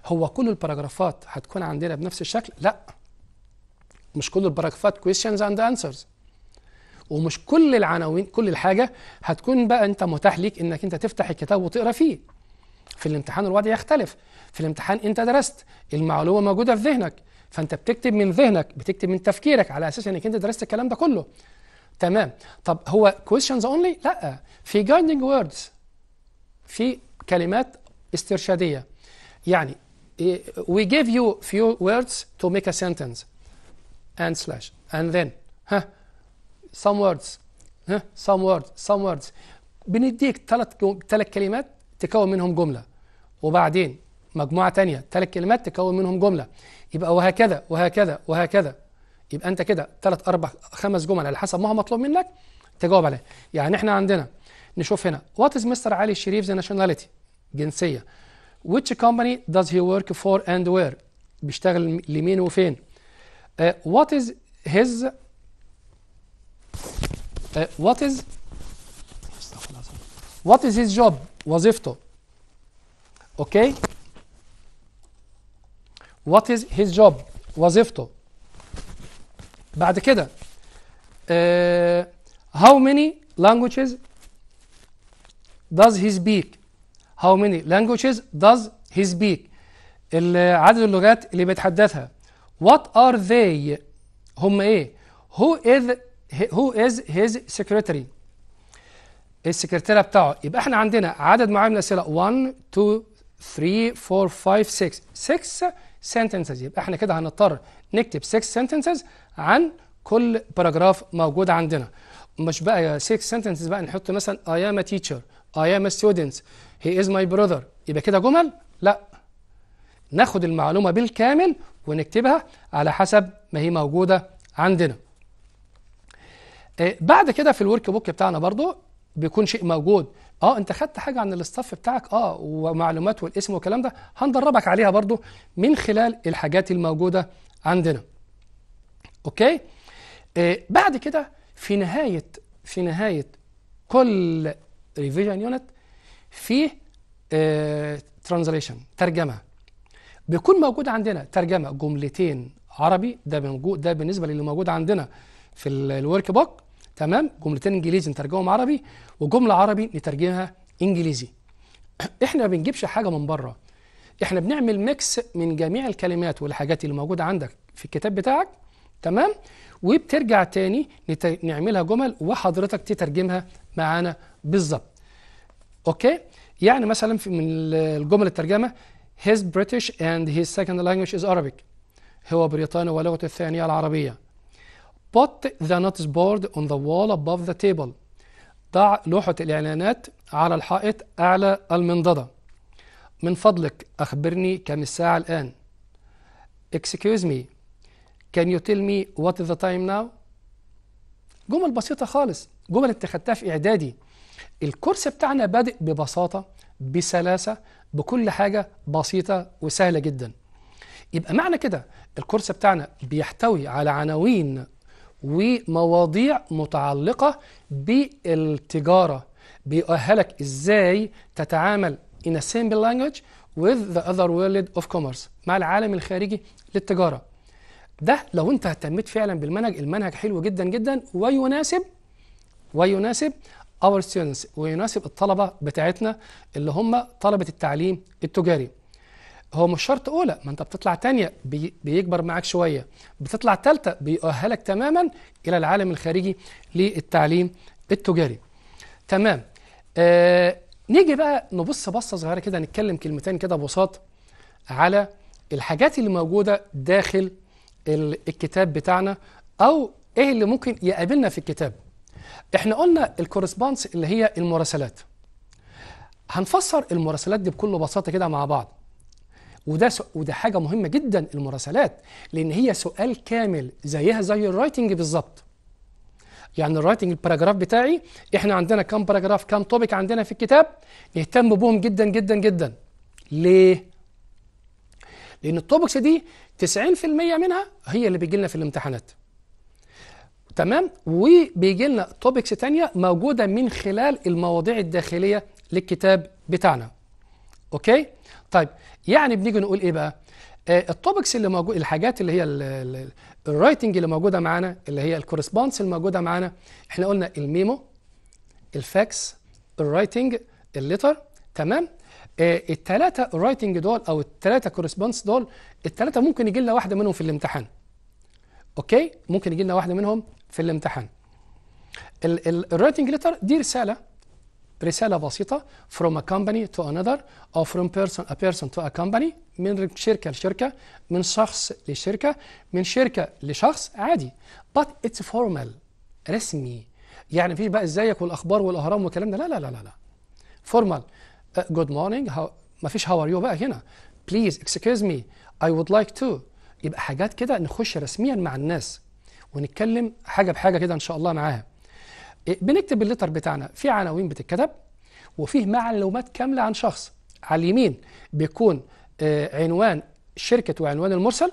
هو كل الباراجرافات هتكون عندنا بنفس الشكل لا مش كل الباراجرافات questions and answers ومش كل العناوين كل الحاجه هتكون بقى انت متاح ليك انك انت تفتح الكتاب وتقرا فيه في الامتحان الوضع يختلف في الامتحان انت درست المعلومه موجوده في ذهنك فانت بتكتب من ذهنك بتكتب من تفكيرك على اساس انك انت درست الكلام ده كله تمام طب هو questions only لا في guiding words في كلمات استرشادية يعني إيه, we give you few words to make a sentence and slash and then huh, some words huh, some words some words بنديك ثلاث ثلاث كلمات تكون منهم جملة وبعدين مجموعة تانية ثلاث كلمات تكون منهم جملة يبقى وهكذا وهكذا وهكذا يبقى أنت كده ثلاث أربع خمس جمل على حسب ما هو مطلوب منك تجاوب عليه يعني احنا عندنا نشوف هنا وات از مستر علي الشريف ذا ناشوناليتي جنسيه which company does he work for and where بيشتغل لمين وفين uh, what is his uh, what is what is his job وظيفته اوكي okay. what is his job وظيفته بعد كده uh, how many languages does he speak how many languages does he speak عدد اللغات اللي بيتحدثها what are they هم ايه who is who is his secretary السكرتيره بتاعه يبقى احنا عندنا عدد معين من الاسئله 1 2 3 4 5 6 6 sentences يبقى احنا كده هنضطر نكتب 6 sentences عن كل باراجراف موجود عندنا مش بقى 6 sentences بقى نحط مثلا I am a teacher I am a student he is my brother يبقى كده جمل لا ناخد المعلومة بالكامل ونكتبها على حسب ما هي موجودة عندنا آه، بعد كده في الورك بوك بتاعنا برضو بيكون شيء موجود اه انت خدت حاجه عن الاستاف بتاعك اه ومعلومات والاسم والكلام ده هندربك عليها برضو من خلال الحاجات الموجوده عندنا اوكي آه بعد كده في نهايه في نهايه كل ريفيجن يونت فيه ترانزليشن آه، ترجمه بيكون موجود عندنا ترجمه جملتين عربي ده ده بالنسبه للي موجود عندنا في الورك بوك تمام جملتين انجليزي نترجمهم عربي وجمله عربي نترجمها انجليزي احنا ما بنجيبش حاجه من بره احنا بنعمل ميكس من جميع الكلمات والحاجات اللي موجوده عندك في الكتاب بتاعك تمام وبترجع تاني نعملها جمل وحضرتك تترجمها معانا بالظبط اوكي يعني مثلا في من الجمل الترجمه his British and his second language is Arabic هو بريطاني ولغته الثانيه العربيه put the notice board on the wall above the table ضع لوحة الإعلانات على الحائط أعلى المنضدة من فضلك أخبرني كم الساعة الآن Excuse me Can you tell me what is the time now؟ جمل بسيطة خالص جمل اتخذتها في إعدادي الكورس بتاعنا بادئ ببساطة بسلاسة بكل حاجة بسيطة وسهلة جدا يبقى معنى كده الكورس بتاعنا بيحتوي على عناوين ومواضيع متعلقة بالتجارة بيؤهلك ازاي تتعامل in a simple language with the other world of commerce مع العالم الخارجي للتجارة ده لو انت اهتميت فعلا بالمنهج المنهج حلو جدا جدا ويناسب ويناسب اور students ويناسب الطلبه بتاعتنا اللي هم طلبه التعليم التجاري هو مش شرط اولى ما انت بتطلع تانية بي بيكبر معاك شويه بتطلع تالتة بيؤهلك تماما الى العالم الخارجي للتعليم التجاري تمام آه نيجي بقى نبص بصه صغيره كده نتكلم كلمتين كده بساط على الحاجات اللي موجوده داخل الكتاب بتاعنا او ايه اللي ممكن يقابلنا في الكتاب احنا قلنا الكورسبونس اللي هي المراسلات هنفسر المراسلات دي بكل بساطه كده مع بعض وده سو... وده حاجه مهمه جدا المراسلات لان هي سؤال كامل زيها زي الرايتنج بالظبط يعني الرايتنج الباراجراف بتاعي احنا عندنا كام باراجراف كام توبيك عندنا في الكتاب نهتم بهم جدا جدا جدا ليه لان التوبكس دي 90% منها هي اللي بيجي لنا في الامتحانات تمام وبيجي لنا توبكس تانية موجودة من خلال المواضيع الداخلية للكتاب بتاعنا اوكي طيب يعني بنيجي نقول ايه بقى آه، التوبكس اللي موجود الحاجات اللي هي الرايتنج اللي موجوده معانا اللي هي الكورسبونس اللي موجوده معانا احنا قلنا الميمو الفاكس الرايتنج الليتر تمام آه الثلاثه الرايتنج دول او الثلاثه كورسبونس دول الثلاثه ممكن يجي لنا واحده منهم في الامتحان اوكي ممكن يجي لنا واحده منهم في الامتحان الرايتنج ليتر دي رساله رساله بسيطه from a company to another او from person a person to a company من شركه لشركه من شخص لشركه من شركه لشخص عادي but it's formal رسمي يعني مفيش بقى ازيك والاخبار والاهرام والكلام ده لا لا لا لا لا فورمال جود مورنينج ما فيش مفيش ار يو بقى هنا بليز اكسكيوز مي اي وود لايك تو يبقى حاجات كده نخش رسميا مع الناس ونتكلم حاجه بحاجه كده ان شاء الله معاها إيه، بنكتب الليتر بتاعنا في عناوين بتتكتب وفيه معلومات كامله عن شخص على اليمين بيكون آه، عنوان شركه وعنوان المرسل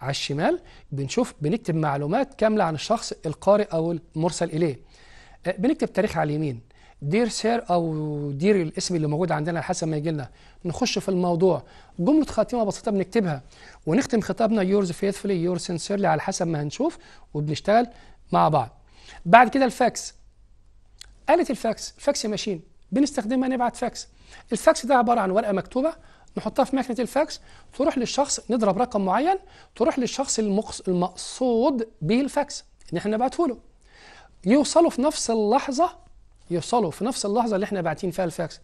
على الشمال بنشوف بنكتب معلومات كامله عن الشخص القارئ او المرسل اليه آه، بنكتب تاريخ على اليمين دير سير او دير الاسم اللي موجود عندنا حسب ما يجي لنا نخش في الموضوع جمله خاتمه بسيطه بنكتبها ونختم خطابنا يورز فيثفلي يور سنسيرلي على حسب ما هنشوف وبنشتغل مع بعض بعد كده الفاكس آلة الفاكس فاكس ماشين بنستخدمها نبعت فاكس الفاكس ده عبارة عن ورقة مكتوبة نحطها في ماكينة الفاكس تروح للشخص نضرب رقم معين تروح للشخص المقص المقصود به الفاكس ان احنا نبعته له يوصلوا في نفس اللحظة يوصلوا في نفس اللحظة اللي احنا باعتين فيها الفاكس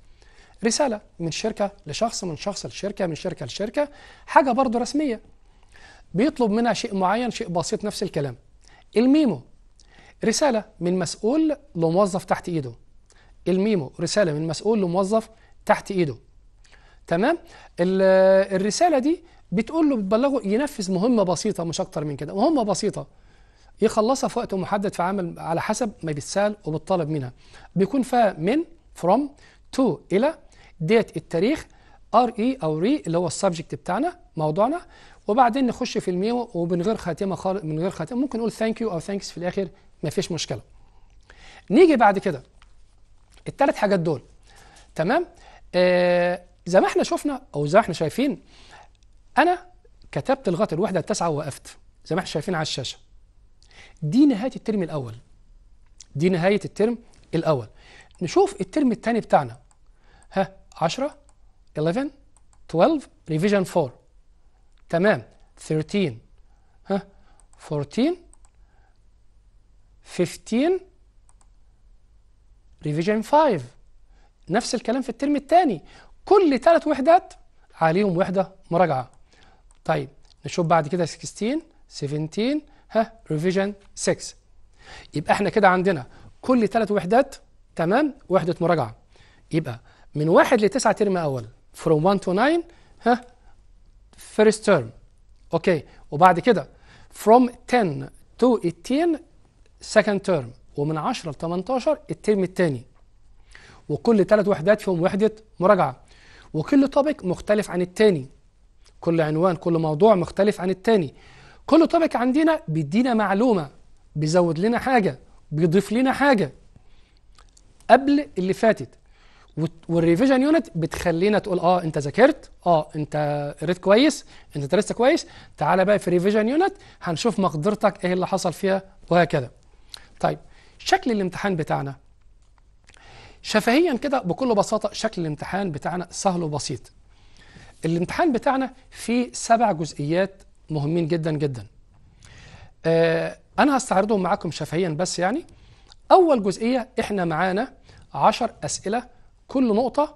رسالة من شركة لشخص من شخص لشركة من شركة لشركة حاجة برضو رسمية بيطلب منها شيء معين شيء بسيط نفس الكلام الميمو رسالة من مسؤول لموظف تحت إيده الميمو رسالة من مسؤول لموظف تحت إيده تمام الرسالة دي بتقول له بتبلغه ينفذ مهمة بسيطة مش أكتر من كده مهمة بسيطة يخلصها في وقت محدد في عمل على حسب ما بتسال وبتطلب منها بيكون فيها من from to إلى ديت التاريخ ار اي او ري اللي هو السبجكت بتاعنا موضوعنا وبعدين نخش في الميمو ومن غير خاتمه خالص من غير خاتمه ممكن نقول ثانك يو او ثانكس في الاخر ما فيش مشكله نيجي بعد كده الثلاث حاجات دول تمام آه زي ما احنا شفنا او زي ما احنا شايفين انا كتبت لغايه الوحده التاسعه ووقفت زي ما احنا شايفين على الشاشه دي نهايه الترم الاول دي نهايه الترم الاول نشوف الترم الثاني بتاعنا ها 10 11 12 ريفيجن 4 تمام 13 ها 14 15 ريفيجن 5 نفس الكلام في الترم الثاني كل ثلاث وحدات عليهم وحده مراجعه طيب نشوف بعد كده 16 17 ها ريفيجن 6 يبقى احنا كده عندنا كل ثلاث وحدات تمام وحده مراجعه يبقى من واحد لتسعة ترم أول from 1 to 9 ها first term أوكي وبعد كده from 10 to 18 second term ومن 10 ل 18 الترم الثاني وكل ثلاث وحدات فيهم وحدة مراجعة وكل topic مختلف عن الثاني كل عنوان كل موضوع مختلف عن الثاني كل topic عندنا بيدينا معلومة بيزود لنا حاجة بيضيف لنا حاجة قبل اللي فاتت والريفيجن يونت بتخلينا تقول اه انت ذاكرت اه انت قريت كويس انت درست كويس تعالى بقى في ريفيجن يونت هنشوف مقدرتك ايه اللي حصل فيها وهكذا طيب شكل الامتحان بتاعنا شفهيا كده بكل بساطه شكل الامتحان بتاعنا سهل وبسيط الامتحان بتاعنا فيه سبع جزئيات مهمين جدا جدا آه انا هستعرضهم معاكم شفهيا بس يعني اول جزئيه احنا معانا عشر اسئله كل نقطة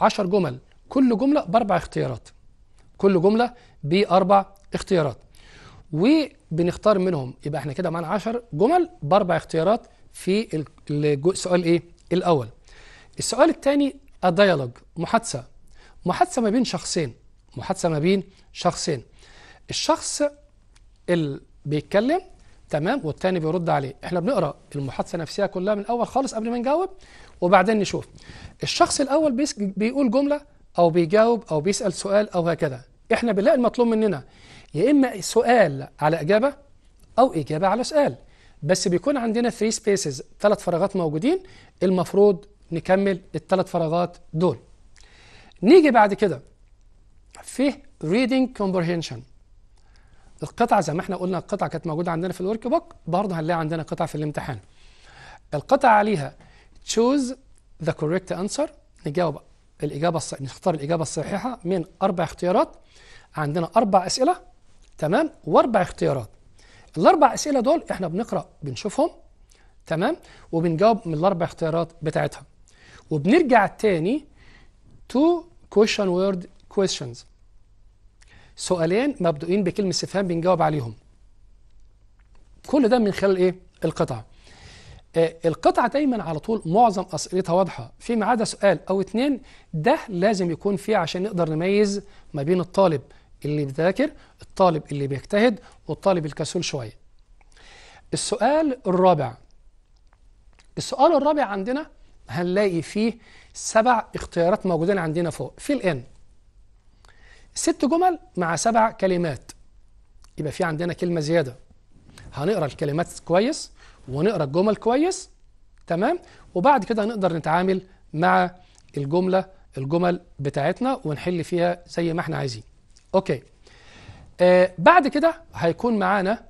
عشر جمل كل جملة بأربع اختيارات كل جملة بأربع اختيارات وبنختار منهم يبقى احنا كده معانا 10 جمل بأربع اختيارات في السؤال ايه الأول السؤال الثاني الديالوج محادثة محادثة ما بين شخصين محادثة ما بين شخصين الشخص اللي بيتكلم تمام والتاني بيرد عليه احنا بنقرا المحادثه نفسها كلها من الاول خالص قبل ما نجاوب وبعدين نشوف الشخص الاول بيقول جمله او بيجاوب او بيسال سؤال او هكذا احنا بنلاقي المطلوب مننا يا اما سؤال على اجابه او اجابه على سؤال بس بيكون عندنا 3 سبيسز ثلاث فراغات موجودين المفروض نكمل الثلاث فراغات دول نيجي بعد كده في reading comprehension القطعه زي ما احنا قلنا القطعه كانت موجوده عندنا في الورك بوك برضه هنلاقي عندنا قطعه في الامتحان القطعه عليها تشوز ذا كوريكت انسر نجاوب الاجابه الصحيحه نختار الاجابه الصحيحه من اربع اختيارات عندنا اربع اسئله تمام واربع اختيارات الاربع اسئله دول احنا بنقرا بنشوفهم تمام وبنجاوب من الاربع اختيارات بتاعتها وبنرجع تاني تو كويشن وورد كويشنز سؤالين مبدؤين بكلمة استفهام بنجاوب عليهم كل ده من خلال إيه؟ القطعة آه القطعة دايما على طول معظم أسئلتها واضحة فيما عدا سؤال أو اتنين ده لازم يكون فيه عشان نقدر نميز ما بين الطالب اللي بيذاكر الطالب اللي بيجتهد والطالب الكسول شوية السؤال الرابع السؤال الرابع عندنا هنلاقي فيه سبع اختيارات موجودين عندنا فوق في الان ست جمل مع سبع كلمات يبقى في عندنا كلمة زيادة هنقرا الكلمات كويس ونقرا الجمل كويس تمام وبعد كده هنقدر نتعامل مع الجملة الجمل بتاعتنا ونحل فيها زي ما احنا عايزين اوكي آه بعد كده هيكون معانا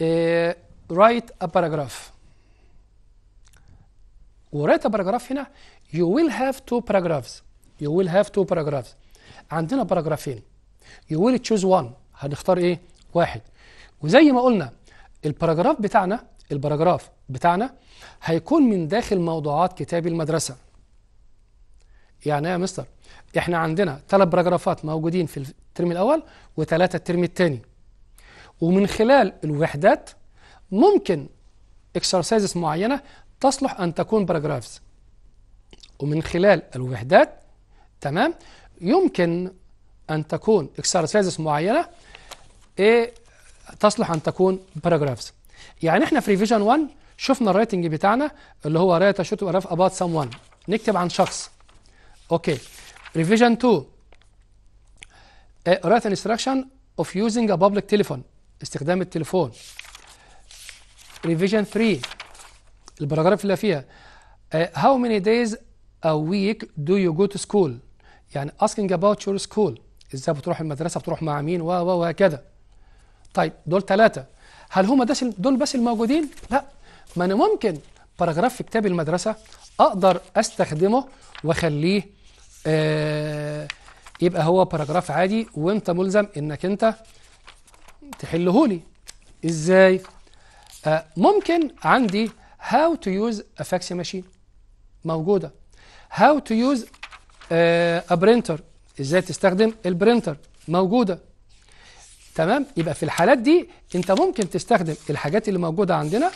آه write a paragraph ورايت a paragraph هنا you will have two paragraphs you will have two paragraphs عندنا باراجرافين يو ويل تشوز وان هنختار ايه واحد وزي ما قلنا الباراجراف بتاعنا الباراجراف بتاعنا هيكون من داخل موضوعات كتاب المدرسه يعني ايه يا مستر احنا عندنا ثلاث باراجرافات موجودين في الترم الاول وثلاثه الترم الثاني ومن خلال الوحدات ممكن اكسرسايزز معينه تصلح ان تكون باراجرافز ومن خلال الوحدات تمام يمكن أن تكون exercises معينة إيه تصلح أن تكون paragraphs يعني إحنا في ريفيجن 1 شفنا الرايتنج بتاعنا اللي هو رايت شوت وراف اباوت سام وان نكتب عن شخص اوكي ريفيجن 2 رايت انستراكشن اوف يوزنج ا بابليك تليفون استخدام التليفون ريفيجن 3 الباراجراف اللي فيها هاو many دايز ا ويك دو يو جو تو سكول يعني asking about your school ازاي بتروح المدرسه بتروح مع مين و و وهكذا طيب دول ثلاثه هل هم دول بس الموجودين لا ما انا ممكن باراجراف في كتاب المدرسه اقدر استخدمه واخليه آه يبقى هو باراجراف عادي وانت ملزم انك انت تحله لي ازاي آه ممكن عندي how to use a fax machine موجوده how to use ابرنتر آه، ازاي تستخدم البرنتر موجوده تمام يبقى في الحالات دي انت ممكن تستخدم الحاجات اللي موجوده عندنا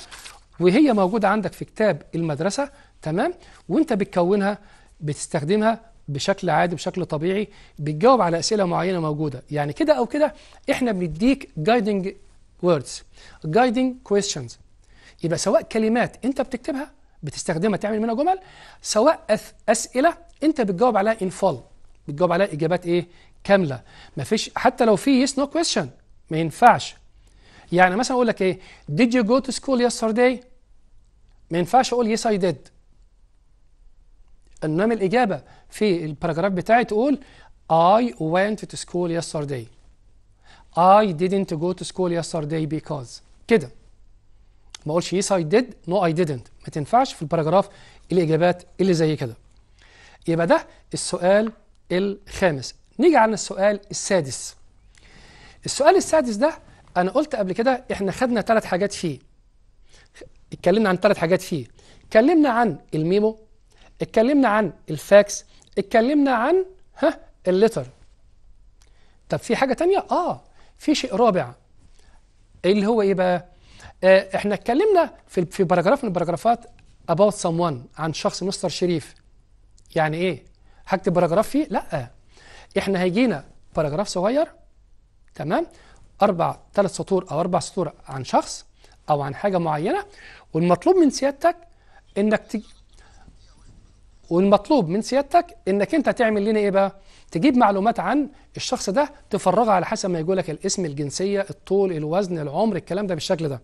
وهي موجوده عندك في كتاب المدرسه تمام وانت بتكونها بتستخدمها بشكل عادي بشكل طبيعي بتجاوب على اسئله معينه موجوده يعني كده او كده احنا بنديك جايدنج ووردز جايدنج كويستشنز يبقى سواء كلمات انت بتكتبها بتستخدمها تعمل منها جمل سواء اسئله انت بتجاوب عليها ان فول بتجاوب عليها اجابات ايه كامله ما فيش حتى لو في يس نو كويشن ما ينفعش يعني مثلا اقول لك ايه did you go to school yesterday ما ينفعش اقول yes I did انما الاجابه في الباراجراف بتاعي تقول I went to school yesterday I didn't go to school yesterday because كده ما اقولش yes I did no I didn't ما تنفعش في الباراجراف الاجابات اللي زي كده يبقى ده السؤال الخامس نيجي عن السؤال السادس السؤال السادس ده انا قلت قبل كده احنا خدنا ثلاث حاجات فيه اتكلمنا عن ثلاث حاجات فيه اتكلمنا عن الميمو اتكلمنا عن الفاكس اتكلمنا عن ها الليتر طب في حاجه تانية اه في شيء رابع إيه اللي هو ايه بقى آه احنا اتكلمنا في في باراجراف من الباراجرافات اباوت سام عن شخص مستر شريف يعني ايه هكتب باراجراف فيه لا احنا هيجينا باراجراف صغير تمام اربع ثلاث سطور او اربع سطور عن شخص او عن حاجه معينه والمطلوب من سيادتك انك تج... والمطلوب من سيادتك انك انت تعمل لنا ايه بقى تجيب معلومات عن الشخص ده تفرغها على حسب ما يقول لك الاسم الجنسيه الطول الوزن العمر الكلام ده بالشكل ده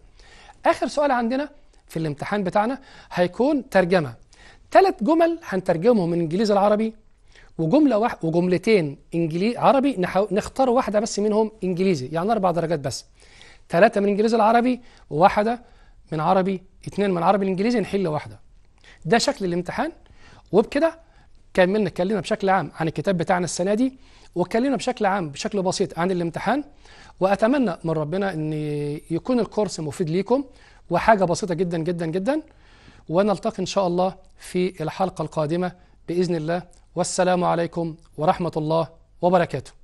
اخر سؤال عندنا في الامتحان بتاعنا هيكون ترجمه ثلاث جمل هنترجمهم من انجليزي العربي وجمله واحد وجملتين انجلي عربي نحو... نختار واحده بس منهم انجليزي يعني اربع درجات بس ثلاثه من انجليزي العربي وواحده من عربي اثنين من عربي الانجليزي نحل واحده ده شكل الامتحان وبكده كملنا اتكلمنا بشكل عام عن الكتاب بتاعنا السنه دي واتكلمنا بشكل عام بشكل بسيط عن الامتحان واتمنى من ربنا ان يكون الكورس مفيد ليكم وحاجه بسيطه جدا جدا جدا ونلتقي إن شاء الله في الحلقة القادمة بإذن الله والسلام عليكم ورحمة الله وبركاته